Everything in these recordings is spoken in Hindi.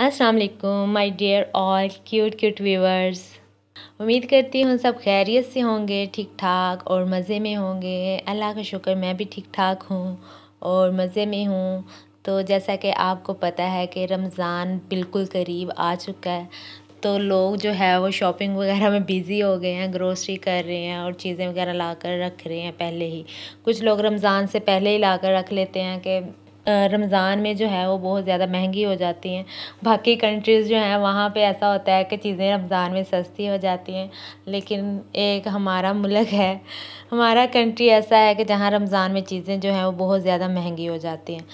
अस्सलाम वालेकुम my dear all cute cute viewers उम्मीद करती हूँ सब खैरियत से होंगे ठीक ठाक और मज़े में होंगे अल्लाह का शुक्र मैं भी ठीक ठाक हूँ और मज़े में हूँ तो जैसा कि आपको पता है कि रमज़ान बिल्कुल करीब आ चुका है तो लोग जो है वो शॉपिंग वगैरह में बिज़ी हो गए हैं ग्रोसरी कर रहे हैं और चीज़ें वगैरह ला कर रख रहे हैं पहले ही कुछ लोग रमज़ान से पहले ही ला कर रख लेते हैं कि रमज़ान में जो है वो बहुत ज़्यादा महंगी हो जाती हैं बाकी कंट्रीज़ जो हैं वहाँ पे ऐसा होता है कि चीज़ें रमज़ान में सस्ती हो जाती हैं लेकिन एक हमारा मुल्क है हमारा कंट्री ऐसा है कि जहाँ रमज़ान में चीज़ें जो हैं वो बहुत ज़्यादा महंगी हो जाती हैं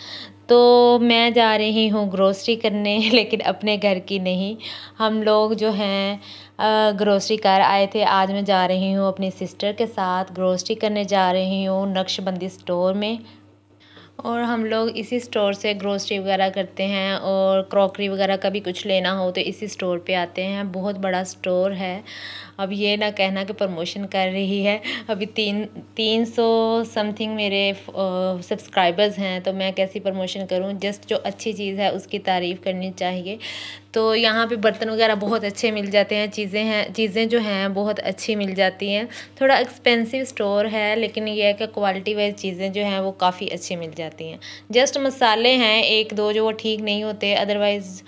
तो मैं जा रही हूँ ग्रोसरी करने लेकिन अपने घर की नहीं हम लोग जो हैं ग्रोसरी कर आए थे आज मैं जा रही हूँ अपनी सिस्टर के साथ ग्रोसरी करने जा रही हूँ नक्शबंदी स्टोर में और हम लोग इसी स्टोर से ग्रोसरी वगैरह करते हैं और क्रॉकरी वगैरह का भी कुछ लेना हो तो इसी स्टोर पे आते हैं बहुत बड़ा स्टोर है अब ये ना कहना कि प्रमोशन कर रही है अभी तीन तीन सौ समथिंग मेरे सब्सक्राइबर्स हैं तो मैं कैसी प्रमोशन करूँ जस्ट जो अच्छी चीज़ है उसकी तारीफ़ करनी चाहिए तो यहाँ पे बर्तन वगैरह बहुत अच्छे मिल जाते हैं चीज़ें हैं चीज़ें जो हैं बहुत अच्छी मिल जाती हैं थोड़ा एक्सपेंसिव स्टोर है लेकिन यह है कि क्वालिटी वाइज चीज़ें जो हैं वो काफ़ी अच्छी मिल जाती हैं जस्ट मसाले हैं एक दो जो वो ठीक नहीं होते अदरवाइज़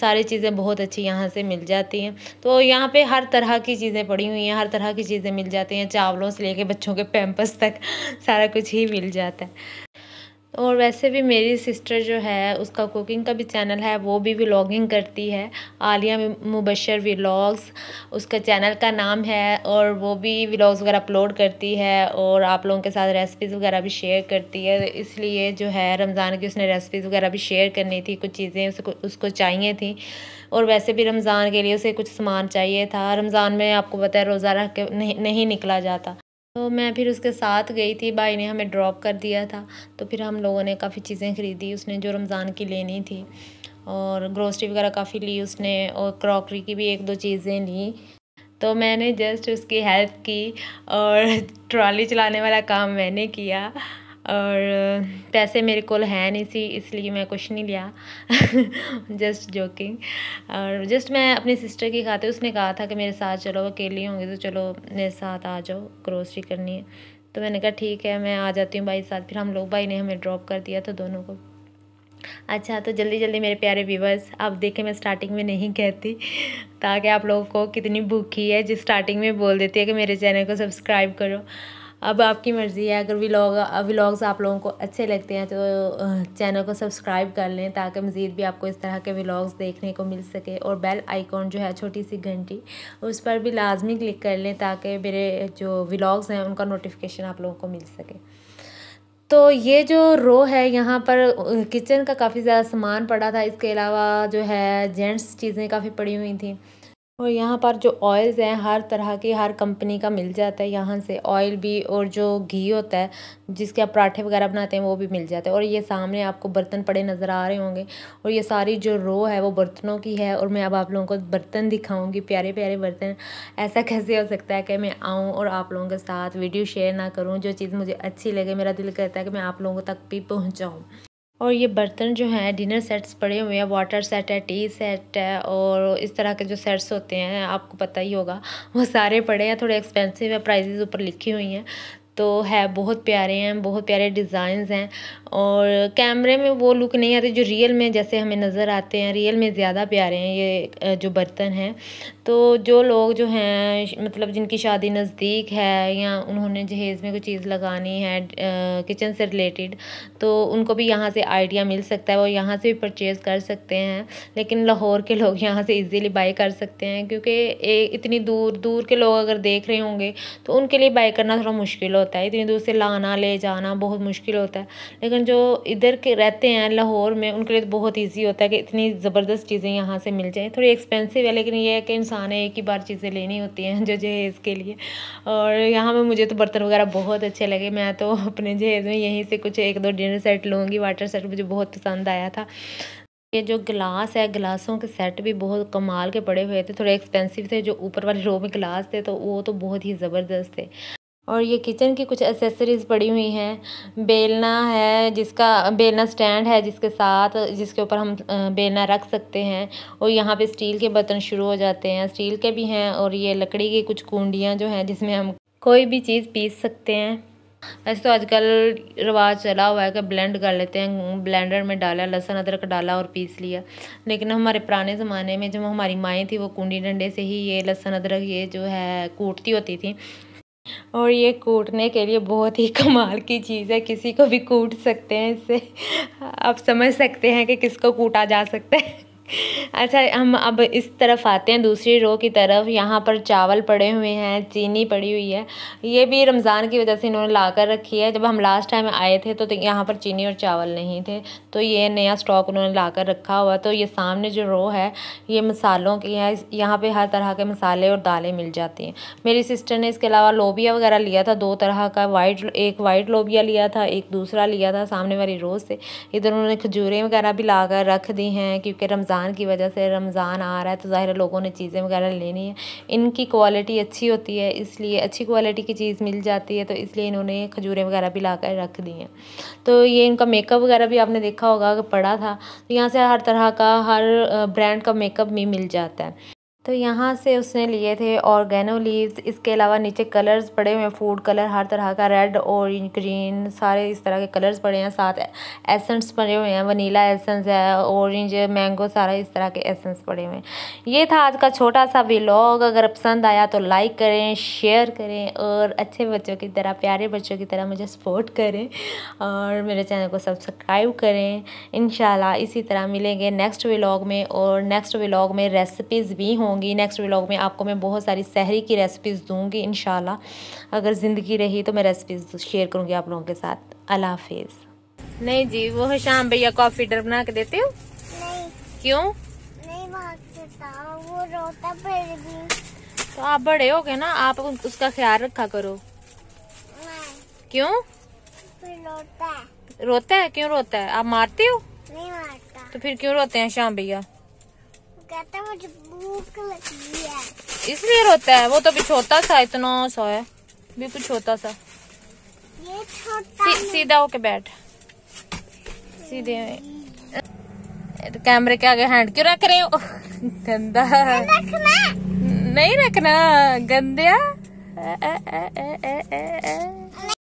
सारी चीज़ें बहुत अच्छी यहाँ से मिल जाती हैं तो यहाँ पर हर तरह की चीज़ चीज़ें पड़ी हुई हैं हर तरह की चीज़ें मिल जाती हैं चावलों से लेके बच्चों के पैम्पस तक सारा कुछ ही मिल जाता है और वैसे भी मेरी सिस्टर जो है उसका कुकिंग का भी चैनल है वो भी व्लॉगिंग करती है आलिया मुबशर व्लॉग्स उसका चैनल का नाम है और वो भी व्लॉग्स वगैरह अपलोड करती है और आप लोगों के साथ रेसिपीज़ वगैरह भी शेयर करती है इसलिए जो है रमज़ान की उसने रेसिपीज़ वगैरह भी शेयर करनी थी कुछ चीज़ें उसको उसको चाहिए थी और वैसे भी रमज़ान के लिए उसे कुछ सामान चाहिए था रमज़ान में आपको पता है रोज़ा रख के नहीं नहीं निकला जाता तो मैं फिर उसके साथ गई थी भाई ने हमें ड्रॉप कर दिया था तो फिर हम लोगों ने काफ़ी चीज़ें ख़रीदी उसने जो रमज़ान की लेनी थी और ग्रोसरी वगैरह काफ़ी ली उसने और क्रॉकरी की भी एक दो चीज़ें ली तो मैंने जस्ट उसकी हेल्प की और ट्रॉली चलाने वाला काम मैंने किया और पैसे मेरे को है नहीं सी इसलिए मैं कुछ नहीं लिया जस्ट जोकिंग और जस्ट मैं अपनी सिस्टर की खाते उसने कहा था कि मेरे साथ चलो अकेली होंगे तो चलो मेरे साथ आ जाओ ग्रोसरी करनी है तो मैंने कहा ठीक है मैं आ जाती हूँ भाई साथ फिर हम लोग भाई ने हमें ड्रॉप कर दिया तो दोनों को अच्छा तो जल्दी जल्दी मेरे प्यारे व्यूवर्स आप देखें मैं स्टार्टिंग में नहीं कहती ताकि आप लोगों को कितनी भूखी है जिस स्टार्टिंग में बोल देती है कि मेरे चैनल को सब्सक्राइब करो अब आपकी मर्ज़ी है अगर व्लॉग व्लॉग्स आप लोगों को अच्छे लगते हैं तो चैनल को सब्सक्राइब कर लें ताकि मज़ीद भी आपको इस तरह के व्लॉग्स देखने को मिल सके और बेल आइकॉन जो है छोटी सी घंटी उस पर भी लाजमी क्लिक कर लें ताकि मेरे जो व्लॉग्स हैं उनका नोटिफिकेशन आप लोगों को मिल सके तो ये जो रो है यहाँ पर किचन का काफ़ी ज़्यादा सामान पड़ा था इसके अलावा जो है जेंट्स चीज़ें काफ़ी पड़ी हुई थी और यहाँ पर जो ऑयल्स हैं हर तरह के हर कंपनी का मिल जाता है यहाँ से ऑयल भी और जो घी होता है जिसके आप पराठे वगैरह बनाते हैं वो भी मिल जाता है और ये सामने आपको बर्तन पड़े नज़र आ रहे होंगे और ये सारी जो रो है वो बर्तनों की है और मैं अब आप लोगों को बर्तन दिखाऊंगी प्यारे प्यारे बर्तन ऐसा कैसे हो सकता है कि मैं आऊँ और आप लोगों के साथ वीडियो शेयर ना करूँ जो चीज़ मुझे अच्छी लगे मेरा दिल करता है कि मैं आप लोगों तक भी पहुँचाऊँ और ये बर्तन जो हैं डिनर सेट्स पड़े हुए हैं वाटर सेट है टी सेट है और इस तरह के जो सेट्स होते हैं आपको पता ही होगा वो सारे पड़े हैं थोड़े एक्सपेंसिव है प्राइजेज़ ऊपर लिखी हुई हैं तो है बहुत प्यारे हैं बहुत प्यारे डिज़ाइंस हैं और कैमरे में वो लुक नहीं आते जो रियल में जैसे हमें नज़र आते हैं रियल में ज़्यादा प्यारे हैं ये जो बर्तन हैं तो जो लोग जो हैं मतलब जिनकी शादी नज़दीक है या उन्होंने जहेज़ में कोई चीज़ लगानी है किचन से रिलेटेड तो उनको भी यहाँ से आइडिया मिल सकता है वो यहाँ से भी परचेज़ कर सकते हैं लेकिन लाहौर के लोग यहाँ से इजीली बाई कर सकते हैं क्योंकि इतनी दूर दूर के लोग अगर देख रहे होंगे तो उनके लिए बाई करना थोड़ा मुश्किल होता है इतनी दूर से लाना ले जाना बहुत मुश्किल होता है लेकिन जो इधर के रहते हैं लाहौर में उनके लिए तो बहुत ईजी होता है कि इतनी ज़बरदस्त चीज़ें यहाँ से मिल जाएँ थोड़ी एक्सपेंसिव है लेकिन यह है कि है एक ही बार चीज़ें लेनी होती हैं जो जहेज़ के लिए और यहाँ में मुझे तो बर्तन वगैरह बहुत अच्छे लगे मैं तो अपने जहेज़ में यहीं से कुछ एक दो डिनर सेट लूँगी वाटर सेट मुझे बहुत पसंद आया था ये जो गिलास है गिलासों के सेट भी बहुत कमाल के पड़े हुए थे थोड़े एक्सपेंसिव थे जो ऊपर वाले रो में गिलास थे तो वो तो बहुत ही ज़बरदस्त थे और ये किचन की कुछ एसेसरीज पड़ी हुई हैं बेलना है जिसका बेलना स्टैंड है जिसके साथ जिसके ऊपर हम बेलना रख सकते हैं और यहाँ पे स्टील के बर्तन शुरू हो जाते हैं स्टील के भी हैं और ये लकड़ी की कुछ कुंडियाँ जो हैं जिसमें हम कोई भी चीज़ पीस सकते हैं वैसे तो आजकल रिवाज चला हुआ है कि ब्लेंड कर लेते हैं ब्लेंडर में डाला लहसुन अदरक डाला और पीस लिया लेकिन हमारे पुराने ज़माने में जब हमारी माएँ थी वो कुंडी डंडे से ही ये लहसुन अदरक ये जो है कूटती होती थी और ये कूटने के लिए बहुत ही कमाल की चीज़ है किसी को भी कूट सकते हैं इससे आप समझ सकते हैं कि किसको कूटा जा सकता है अच्छा हम अब इस तरफ आते हैं दूसरी रो की तरफ यहाँ पर चावल पड़े हुए हैं चीनी पड़ी हुई है ये भी रमज़ान की वजह से इन्होंने ला कर रखी है जब हम लास्ट टाइम आए थे तो, यहाँ पर चीनी और चावल नहीं थे तो ये नया स्टॉक उन्होंने ला कर रखा हुआ तो ये सामने जो रो है ये मसालों की है यहाँ पर हर तरह के मसाले और दालें मिल जाती हैं मेरी सिस्टर ने इसके अलावा लोबिया वगैरह लिया था दो तरह का वाइट एक वाइट लोबिया लिया था एक दूसरा लिया था सामने वाली रोज़ से इधर उन्होंने खजूरें वगैरह भी ला कर रख दी हैं क्योंकि रमज़ान रमज़ान की वजह से रमज़ान आ रहा है तो ज़ाहिर लोगों ने चीज़ें वगैरह लेनी है इनकी क्वालिटी अच्छी होती है इसलिए अच्छी क्वालिटी की चीज़ मिल जाती है तो इसलिए इन्होंने खजूरें वगैरह भी ला कर रख दी हैं तो ये इनका मेकअप वगैरह भी आपने देखा होगा पड़ा था तो यहाँ से हर तरह का हर ब्रांड का मेकअप भी मिल जाता है तो यहाँ से उसने लिए थे ऑर्गेनो लीव्स इसके अलावा नीचे कलर्स पड़े हुए हैं फूड कलर हर तरह का रेड और ग्रीन सारे इस तरह के कलर्स पड़े हैं साथ एसेंस पड़े हुए हैं वनीला एसेंस है ऑरेंज मैंगो सारा इस तरह के एसेंस पड़े हुए हैं ये था आज का छोटा सा व्लॉग अगर पसंद आया तो लाइक करें शेयर करें और अच्छे बच्चों की तरह प्यारे बच्चों की तरह मुझे सपोर्ट करें और मेरे चैनल को सब्सक्राइब करें इन इसी तरह मिलेंगे नेक्स्ट व्लॉग में और नेक्स्ट व्लॉग में रेसिपीज़ भी हों होंगी नेक्स्ट व्लॉग में आपको मैं बहुत सारी सहरी की रेसिपीज़ दूँगी इन अगर ज़िंदगी रही तो मैं रेसिपीज़ शेयर करूँगी आप लोगों के साथ अला हाफिज़ नहीं जी वो शाम भैया कॉफी डर बना के देते हो नहीं क्यों नहीं वो रोता फिर भी तो आप बड़े हो गए ना आप उसका ख्याल रखा करो क्यों रोता है रोता है क्यों रोता है आप मारते हो नहीं मारता तो फिर क्यों रोते हैं शाम भैया कहता है मुझे भूख लगी है इसलिए रोता है वो तो भी छोटा सा इतना सा है भी कुछ तो छोटा सा ये छोटा सी, सीधा होके बैठ सीधे तो कैमरे के आगे हैंड क्यों रख रहे हो गंदा नहीं रखना गंदे